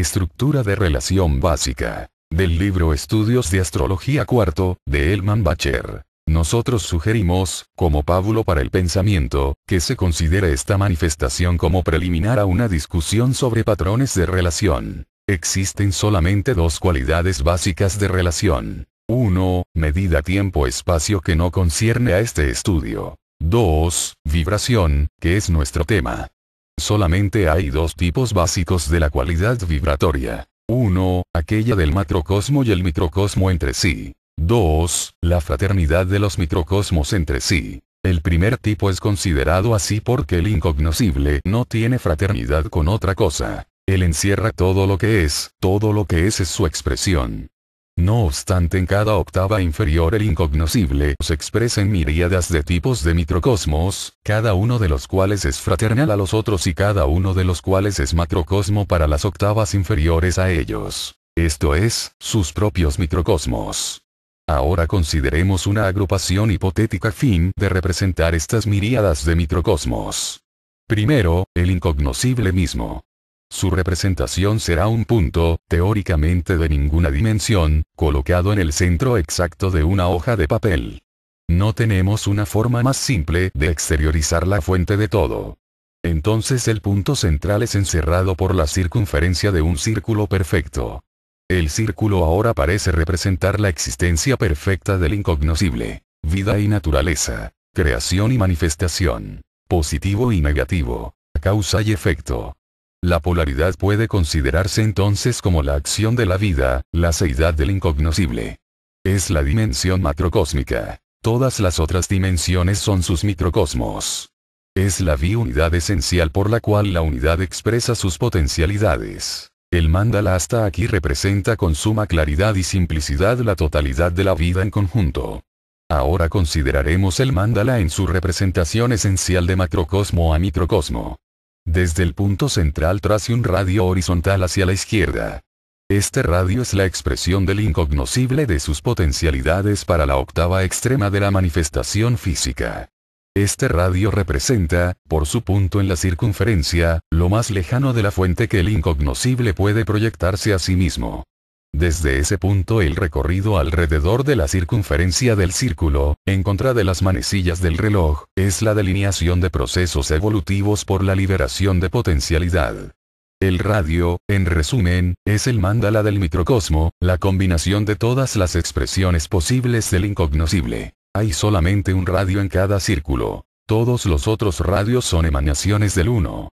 Estructura de relación básica. Del libro Estudios de Astrología Cuarto, de Elman Bacher. Nosotros sugerimos, como pábulo para el pensamiento, que se considere esta manifestación como preliminar a una discusión sobre patrones de relación. Existen solamente dos cualidades básicas de relación. 1. Medida tiempo-espacio que no concierne a este estudio. 2. Vibración, que es nuestro tema. Solamente hay dos tipos básicos de la cualidad vibratoria. 1. Aquella del macrocosmo y el microcosmo entre sí. 2. La fraternidad de los microcosmos entre sí. El primer tipo es considerado así porque el incognoscible no tiene fraternidad con otra cosa. Él encierra todo lo que es, todo lo que es es su expresión. No obstante en cada octava inferior el incognoscible se expresa en miríadas de tipos de microcosmos, cada uno de los cuales es fraternal a los otros y cada uno de los cuales es macrocosmo para las octavas inferiores a ellos. Esto es, sus propios microcosmos. Ahora consideremos una agrupación hipotética fin de representar estas miríadas de microcosmos. Primero, el incognoscible mismo. Su representación será un punto, teóricamente de ninguna dimensión, colocado en el centro exacto de una hoja de papel. No tenemos una forma más simple de exteriorizar la fuente de todo. Entonces el punto central es encerrado por la circunferencia de un círculo perfecto. El círculo ahora parece representar la existencia perfecta del incognoscible. Vida y naturaleza. Creación y manifestación. Positivo y negativo. Causa y efecto. La polaridad puede considerarse entonces como la acción de la vida, la seidad del incognoscible. Es la dimensión macrocósmica. Todas las otras dimensiones son sus microcosmos. Es la biunidad esencial por la cual la unidad expresa sus potencialidades. El mandala hasta aquí representa con suma claridad y simplicidad la totalidad de la vida en conjunto. Ahora consideraremos el mandala en su representación esencial de macrocosmo a microcosmo. Desde el punto central trace un radio horizontal hacia la izquierda. Este radio es la expresión del incognoscible de sus potencialidades para la octava extrema de la manifestación física. Este radio representa, por su punto en la circunferencia, lo más lejano de la fuente que el incognoscible puede proyectarse a sí mismo. Desde ese punto el recorrido alrededor de la circunferencia del círculo, en contra de las manecillas del reloj, es la delineación de procesos evolutivos por la liberación de potencialidad. El radio, en resumen, es el mandala del microcosmo, la combinación de todas las expresiones posibles del incognoscible. Hay solamente un radio en cada círculo. Todos los otros radios son emanaciones del uno.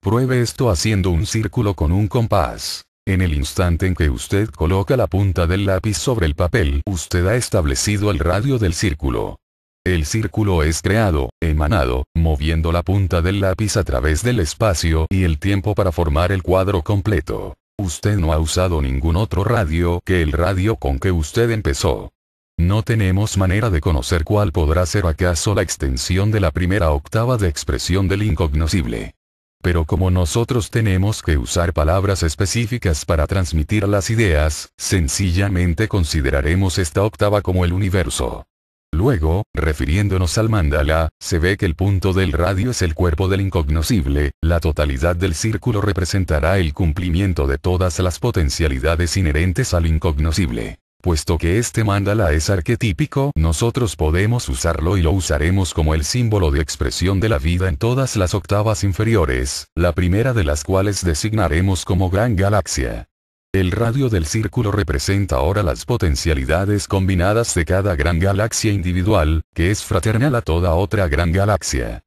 Pruebe esto haciendo un círculo con un compás. En el instante en que usted coloca la punta del lápiz sobre el papel, usted ha establecido el radio del círculo. El círculo es creado, emanado, moviendo la punta del lápiz a través del espacio y el tiempo para formar el cuadro completo. Usted no ha usado ningún otro radio que el radio con que usted empezó. No tenemos manera de conocer cuál podrá ser acaso la extensión de la primera octava de expresión del incognoscible. Pero como nosotros tenemos que usar palabras específicas para transmitir las ideas, sencillamente consideraremos esta octava como el universo. Luego, refiriéndonos al mandala, se ve que el punto del radio es el cuerpo del incognoscible, la totalidad del círculo representará el cumplimiento de todas las potencialidades inherentes al incognoscible. Puesto que este mandala es arquetípico, nosotros podemos usarlo y lo usaremos como el símbolo de expresión de la vida en todas las octavas inferiores, la primera de las cuales designaremos como gran galaxia. El radio del círculo representa ahora las potencialidades combinadas de cada gran galaxia individual, que es fraternal a toda otra gran galaxia.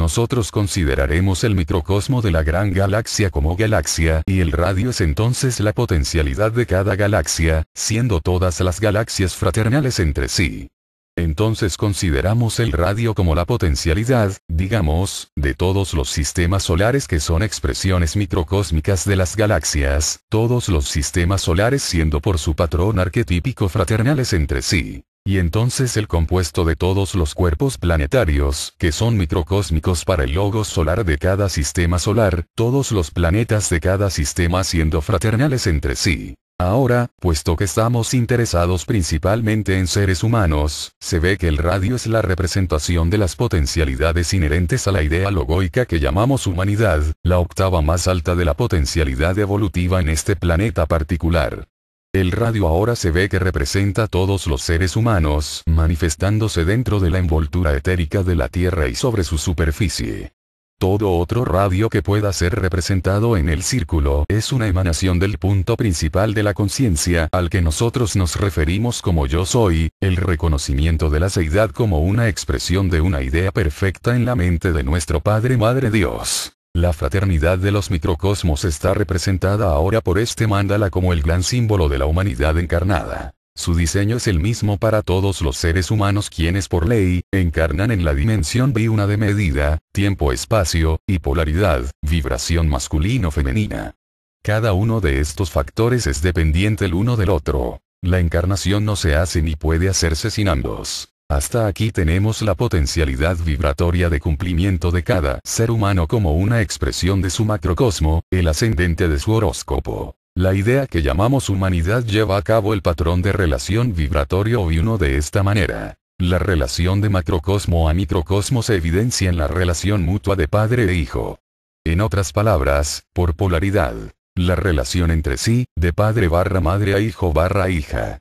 Nosotros consideraremos el microcosmo de la gran galaxia como galaxia y el radio es entonces la potencialidad de cada galaxia, siendo todas las galaxias fraternales entre sí. Entonces consideramos el radio como la potencialidad, digamos, de todos los sistemas solares que son expresiones microcósmicas de las galaxias, todos los sistemas solares siendo por su patrón arquetípico fraternales entre sí. Y entonces el compuesto de todos los cuerpos planetarios, que son microcósmicos para el logos solar de cada sistema solar, todos los planetas de cada sistema siendo fraternales entre sí. Ahora, puesto que estamos interesados principalmente en seres humanos, se ve que el radio es la representación de las potencialidades inherentes a la idea logoica que llamamos humanidad, la octava más alta de la potencialidad evolutiva en este planeta particular. El radio ahora se ve que representa a todos los seres humanos, manifestándose dentro de la envoltura etérica de la Tierra y sobre su superficie. Todo otro radio que pueda ser representado en el círculo es una emanación del punto principal de la conciencia al que nosotros nos referimos como yo soy, el reconocimiento de la seidad como una expresión de una idea perfecta en la mente de nuestro Padre Madre Dios. La fraternidad de los microcosmos está representada ahora por este mandala como el gran símbolo de la humanidad encarnada. Su diseño es el mismo para todos los seres humanos quienes por ley, encarnan en la dimensión B1 de medida, tiempo-espacio, y polaridad, vibración masculino-femenina. Cada uno de estos factores es dependiente el uno del otro. La encarnación no se hace ni puede hacerse sin ambos. Hasta aquí tenemos la potencialidad vibratoria de cumplimiento de cada ser humano como una expresión de su macrocosmo, el ascendente de su horóscopo. La idea que llamamos humanidad lleva a cabo el patrón de relación vibratorio uno de esta manera. La relación de macrocosmo a microcosmo se evidencia en la relación mutua de padre e hijo. En otras palabras, por polaridad. La relación entre sí, de padre barra madre a hijo barra hija.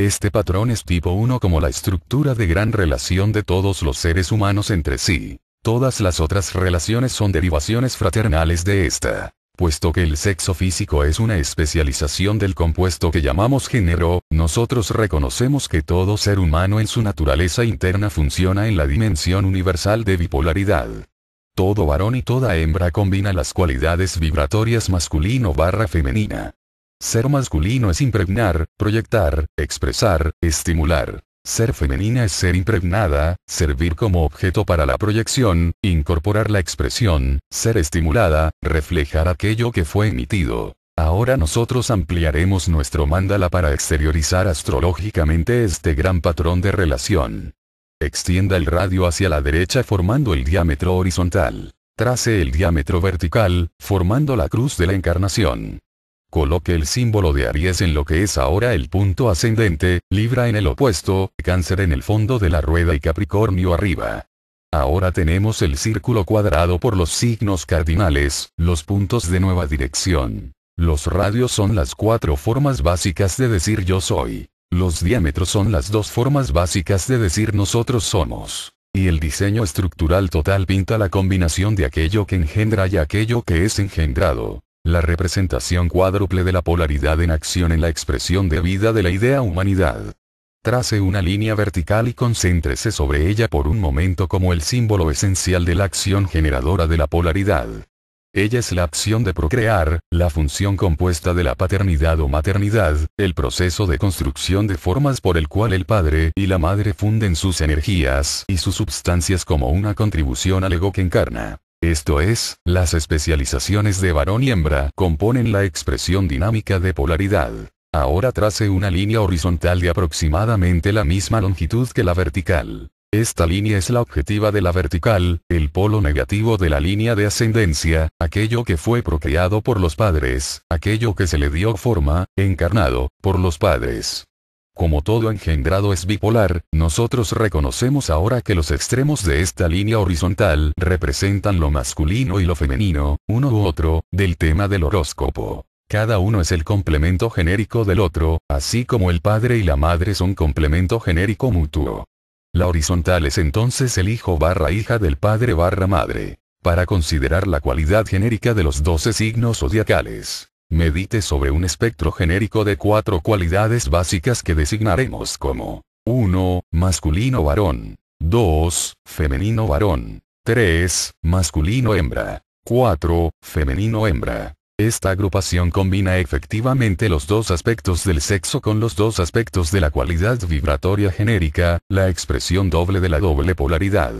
Este patrón es tipo 1 como la estructura de gran relación de todos los seres humanos entre sí. Todas las otras relaciones son derivaciones fraternales de esta. Puesto que el sexo físico es una especialización del compuesto que llamamos género, nosotros reconocemos que todo ser humano en su naturaleza interna funciona en la dimensión universal de bipolaridad. Todo varón y toda hembra combina las cualidades vibratorias masculino barra femenina. Ser masculino es impregnar, proyectar, expresar, estimular. Ser femenina es ser impregnada, servir como objeto para la proyección, incorporar la expresión, ser estimulada, reflejar aquello que fue emitido. Ahora nosotros ampliaremos nuestro mandala para exteriorizar astrológicamente este gran patrón de relación. Extienda el radio hacia la derecha formando el diámetro horizontal. Trace el diámetro vertical, formando la cruz de la encarnación. Coloque el símbolo de Aries en lo que es ahora el punto ascendente, Libra en el opuesto, Cáncer en el fondo de la rueda y Capricornio arriba. Ahora tenemos el círculo cuadrado por los signos cardinales, los puntos de nueva dirección. Los radios son las cuatro formas básicas de decir yo soy. Los diámetros son las dos formas básicas de decir nosotros somos. Y el diseño estructural total pinta la combinación de aquello que engendra y aquello que es engendrado la representación cuádruple de la polaridad en acción en la expresión de vida de la idea humanidad. Trace una línea vertical y concéntrese sobre ella por un momento como el símbolo esencial de la acción generadora de la polaridad. Ella es la acción de procrear, la función compuesta de la paternidad o maternidad, el proceso de construcción de formas por el cual el padre y la madre funden sus energías y sus substancias como una contribución al ego que encarna. Esto es, las especializaciones de varón y hembra componen la expresión dinámica de polaridad. Ahora trace una línea horizontal de aproximadamente la misma longitud que la vertical. Esta línea es la objetiva de la vertical, el polo negativo de la línea de ascendencia, aquello que fue procreado por los padres, aquello que se le dio forma, encarnado, por los padres. Como todo engendrado es bipolar, nosotros reconocemos ahora que los extremos de esta línea horizontal representan lo masculino y lo femenino, uno u otro, del tema del horóscopo. Cada uno es el complemento genérico del otro, así como el padre y la madre son complemento genérico mutuo. La horizontal es entonces el hijo barra hija del padre barra madre, para considerar la cualidad genérica de los 12 signos zodiacales. Medite sobre un espectro genérico de cuatro cualidades básicas que designaremos como 1. Masculino varón. 2. Femenino varón. 3. Masculino hembra. 4. Femenino hembra. Esta agrupación combina efectivamente los dos aspectos del sexo con los dos aspectos de la cualidad vibratoria genérica, la expresión doble de la doble polaridad.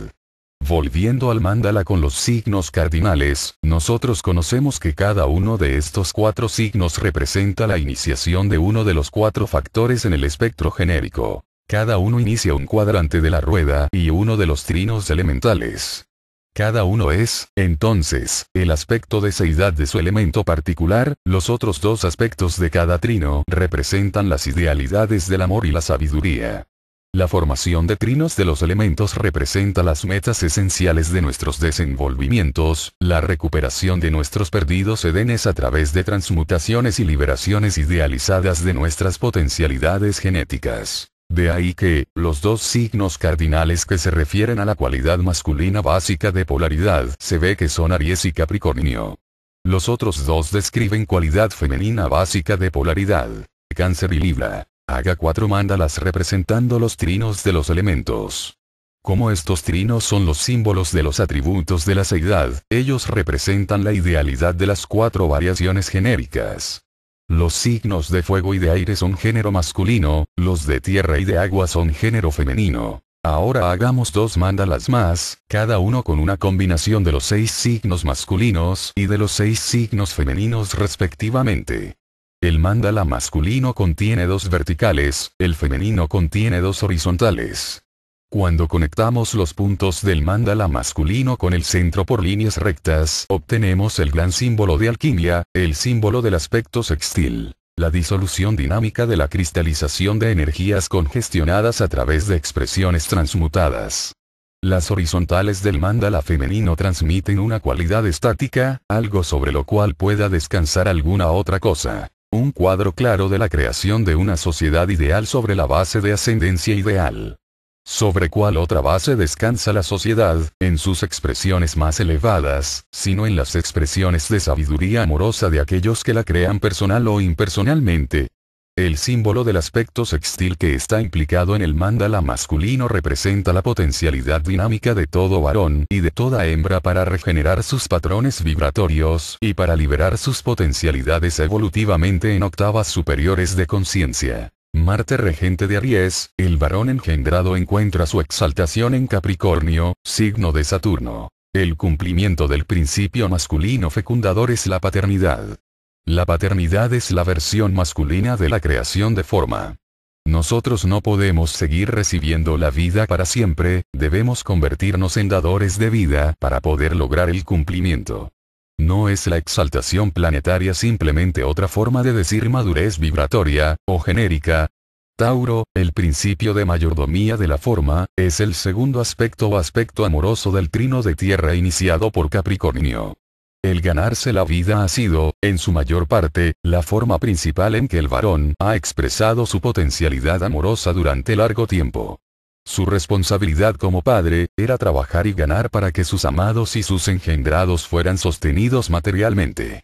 Volviendo al mandala con los signos cardinales, nosotros conocemos que cada uno de estos cuatro signos representa la iniciación de uno de los cuatro factores en el espectro genérico. Cada uno inicia un cuadrante de la rueda y uno de los trinos elementales. Cada uno es, entonces, el aspecto de seidad de su elemento particular, los otros dos aspectos de cada trino representan las idealidades del amor y la sabiduría. La formación de trinos de los elementos representa las metas esenciales de nuestros desenvolvimientos, la recuperación de nuestros perdidos edenes a través de transmutaciones y liberaciones idealizadas de nuestras potencialidades genéticas. De ahí que, los dos signos cardinales que se refieren a la cualidad masculina básica de polaridad se ve que son Aries y Capricornio. Los otros dos describen cualidad femenina básica de polaridad, Cáncer y Libra. Haga cuatro mandalas representando los trinos de los elementos. Como estos trinos son los símbolos de los atributos de la seidad, ellos representan la idealidad de las cuatro variaciones genéricas. Los signos de fuego y de aire son género masculino, los de tierra y de agua son género femenino. Ahora hagamos dos mandalas más, cada uno con una combinación de los seis signos masculinos y de los seis signos femeninos respectivamente. El mandala masculino contiene dos verticales, el femenino contiene dos horizontales. Cuando conectamos los puntos del mandala masculino con el centro por líneas rectas, obtenemos el gran símbolo de alquimia, el símbolo del aspecto sextil. La disolución dinámica de la cristalización de energías congestionadas a través de expresiones transmutadas. Las horizontales del mandala femenino transmiten una cualidad estática, algo sobre lo cual pueda descansar alguna otra cosa. Un cuadro claro de la creación de una sociedad ideal sobre la base de ascendencia ideal. ¿Sobre cuál otra base descansa la sociedad, en sus expresiones más elevadas, sino en las expresiones de sabiduría amorosa de aquellos que la crean personal o impersonalmente, el símbolo del aspecto sextil que está implicado en el mandala masculino representa la potencialidad dinámica de todo varón y de toda hembra para regenerar sus patrones vibratorios y para liberar sus potencialidades evolutivamente en octavas superiores de conciencia. Marte regente de Aries, el varón engendrado encuentra su exaltación en Capricornio, signo de Saturno. El cumplimiento del principio masculino fecundador es la paternidad. La paternidad es la versión masculina de la creación de forma. Nosotros no podemos seguir recibiendo la vida para siempre, debemos convertirnos en dadores de vida para poder lograr el cumplimiento. No es la exaltación planetaria simplemente otra forma de decir madurez vibratoria, o genérica. Tauro, el principio de mayordomía de la forma, es el segundo aspecto o aspecto amoroso del trino de tierra iniciado por Capricornio. El ganarse la vida ha sido, en su mayor parte, la forma principal en que el varón ha expresado su potencialidad amorosa durante largo tiempo. Su responsabilidad como padre, era trabajar y ganar para que sus amados y sus engendrados fueran sostenidos materialmente.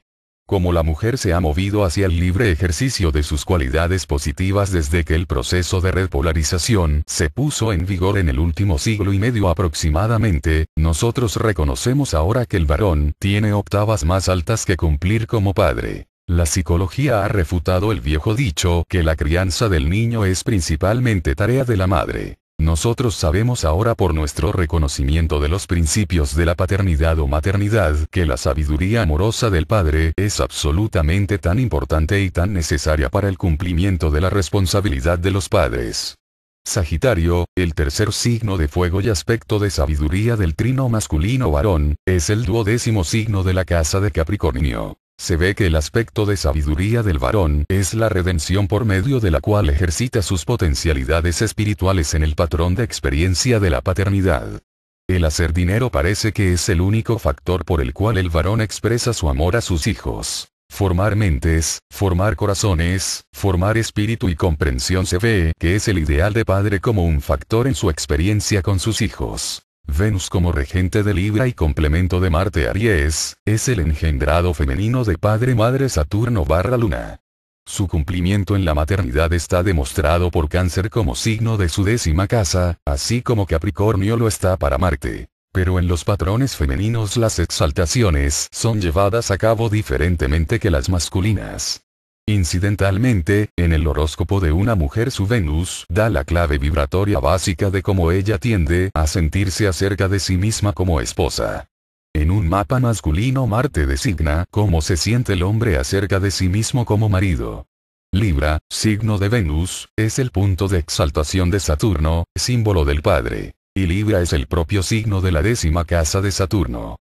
Como la mujer se ha movido hacia el libre ejercicio de sus cualidades positivas desde que el proceso de repolarización se puso en vigor en el último siglo y medio aproximadamente, nosotros reconocemos ahora que el varón tiene octavas más altas que cumplir como padre. La psicología ha refutado el viejo dicho que la crianza del niño es principalmente tarea de la madre. Nosotros sabemos ahora por nuestro reconocimiento de los principios de la paternidad o maternidad que la sabiduría amorosa del Padre es absolutamente tan importante y tan necesaria para el cumplimiento de la responsabilidad de los padres. Sagitario, el tercer signo de fuego y aspecto de sabiduría del trino masculino varón, es el duodécimo signo de la casa de Capricornio. Se ve que el aspecto de sabiduría del varón es la redención por medio de la cual ejercita sus potencialidades espirituales en el patrón de experiencia de la paternidad. El hacer dinero parece que es el único factor por el cual el varón expresa su amor a sus hijos. Formar mentes, formar corazones, formar espíritu y comprensión se ve que es el ideal de padre como un factor en su experiencia con sus hijos. Venus como regente de Libra y complemento de Marte Aries, es el engendrado femenino de Padre Madre Saturno barra Luna. Su cumplimiento en la maternidad está demostrado por Cáncer como signo de su décima casa, así como Capricornio lo está para Marte. Pero en los patrones femeninos las exaltaciones son llevadas a cabo diferentemente que las masculinas. Incidentalmente, en el horóscopo de una mujer su Venus da la clave vibratoria básica de cómo ella tiende a sentirse acerca de sí misma como esposa. En un mapa masculino Marte designa cómo se siente el hombre acerca de sí mismo como marido. Libra, signo de Venus, es el punto de exaltación de Saturno, símbolo del Padre. Y Libra es el propio signo de la décima casa de Saturno.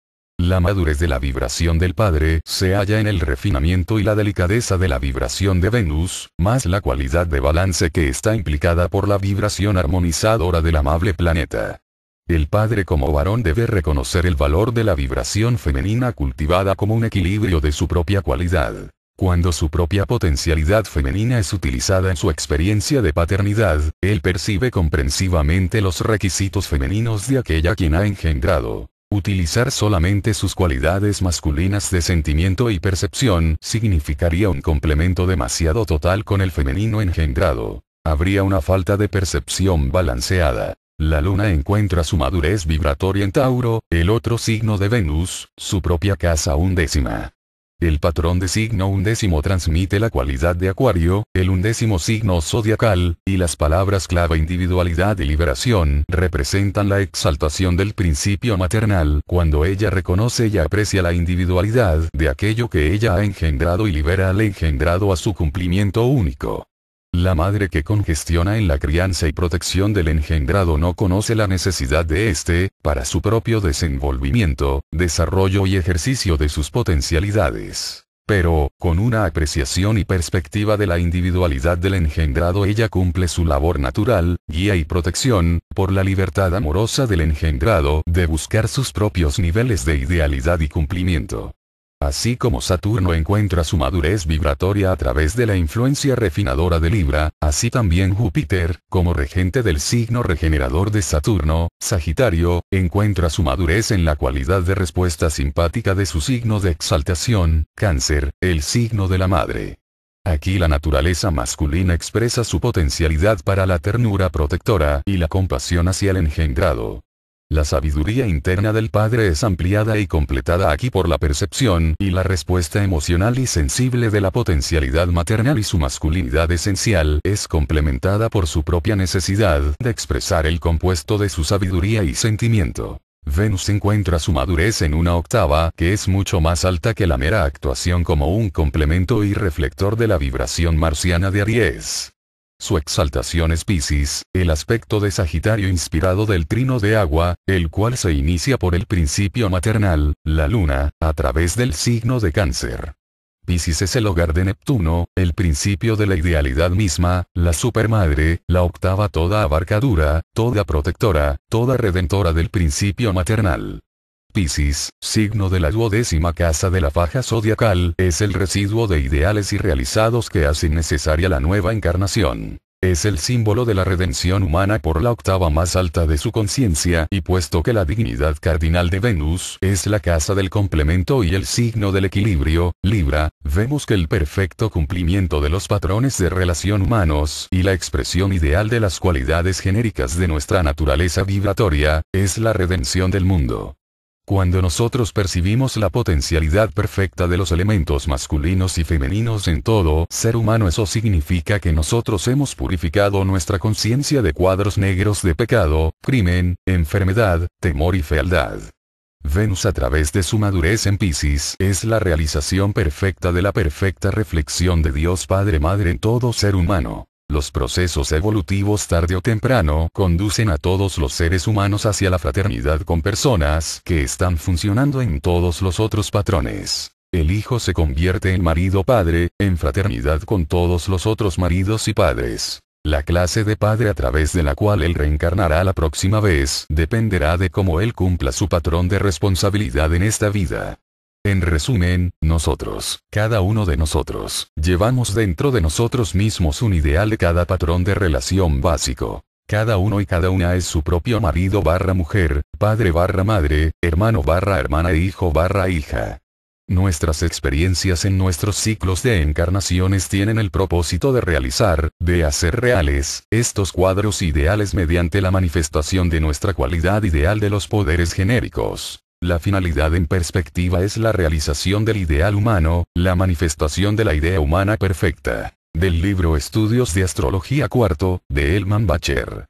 La madurez de la vibración del Padre se halla en el refinamiento y la delicadeza de la vibración de Venus, más la cualidad de balance que está implicada por la vibración armonizadora del amable planeta. El padre como varón debe reconocer el valor de la vibración femenina cultivada como un equilibrio de su propia cualidad. Cuando su propia potencialidad femenina es utilizada en su experiencia de paternidad, él percibe comprensivamente los requisitos femeninos de aquella quien ha engendrado. Utilizar solamente sus cualidades masculinas de sentimiento y percepción significaría un complemento demasiado total con el femenino engendrado. Habría una falta de percepción balanceada. La luna encuentra su madurez vibratoria en Tauro, el otro signo de Venus, su propia casa undécima. El patrón de signo undécimo transmite la cualidad de acuario, el undécimo signo zodiacal, y las palabras clave individualidad y liberación representan la exaltación del principio maternal cuando ella reconoce y aprecia la individualidad de aquello que ella ha engendrado y libera al engendrado a su cumplimiento único. La madre que congestiona en la crianza y protección del engendrado no conoce la necesidad de éste, para su propio desenvolvimiento, desarrollo y ejercicio de sus potencialidades. Pero, con una apreciación y perspectiva de la individualidad del engendrado, ella cumple su labor natural, guía y protección, por la libertad amorosa del engendrado de buscar sus propios niveles de idealidad y cumplimiento. Así como Saturno encuentra su madurez vibratoria a través de la influencia refinadora de Libra, así también Júpiter, como regente del signo regenerador de Saturno, Sagitario, encuentra su madurez en la cualidad de respuesta simpática de su signo de exaltación, Cáncer, el signo de la madre. Aquí la naturaleza masculina expresa su potencialidad para la ternura protectora y la compasión hacia el engendrado. La sabiduría interna del Padre es ampliada y completada aquí por la percepción y la respuesta emocional y sensible de la potencialidad maternal y su masculinidad esencial es complementada por su propia necesidad de expresar el compuesto de su sabiduría y sentimiento. Venus encuentra su madurez en una octava, que es mucho más alta que la mera actuación como un complemento y reflector de la vibración marciana de Aries. Su exaltación es Piscis, el aspecto de Sagitario inspirado del trino de agua, el cual se inicia por el principio maternal, la luna, a través del signo de cáncer. Piscis es el hogar de Neptuno, el principio de la idealidad misma, la supermadre, la octava toda abarcadura, toda protectora, toda redentora del principio maternal. Piscis, signo de la duodécima casa de la faja zodiacal, es el residuo de ideales irrealizados que hace necesaria la nueva encarnación. Es el símbolo de la redención humana por la octava más alta de su conciencia y puesto que la dignidad cardinal de Venus es la casa del complemento y el signo del equilibrio, Libra, vemos que el perfecto cumplimiento de los patrones de relación humanos y la expresión ideal de las cualidades genéricas de nuestra naturaleza vibratoria, es la redención del mundo. Cuando nosotros percibimos la potencialidad perfecta de los elementos masculinos y femeninos en todo ser humano, eso significa que nosotros hemos purificado nuestra conciencia de cuadros negros de pecado, crimen, enfermedad, temor y fealdad. Venus a través de su madurez en Pisces es la realización perfecta de la perfecta reflexión de Dios Padre Madre en todo ser humano. Los procesos evolutivos tarde o temprano conducen a todos los seres humanos hacia la fraternidad con personas que están funcionando en todos los otros patrones. El hijo se convierte en marido padre, en fraternidad con todos los otros maridos y padres. La clase de padre a través de la cual él reencarnará la próxima vez dependerá de cómo él cumpla su patrón de responsabilidad en esta vida. En resumen, nosotros, cada uno de nosotros, llevamos dentro de nosotros mismos un ideal de cada patrón de relación básico. Cada uno y cada una es su propio marido barra mujer, padre barra madre, hermano barra hermana e hijo barra hija. Nuestras experiencias en nuestros ciclos de encarnaciones tienen el propósito de realizar, de hacer reales, estos cuadros ideales mediante la manifestación de nuestra cualidad ideal de los poderes genéricos. La finalidad en perspectiva es la realización del ideal humano, la manifestación de la idea humana perfecta. Del libro Estudios de Astrología Cuarto, de Elman Bacher.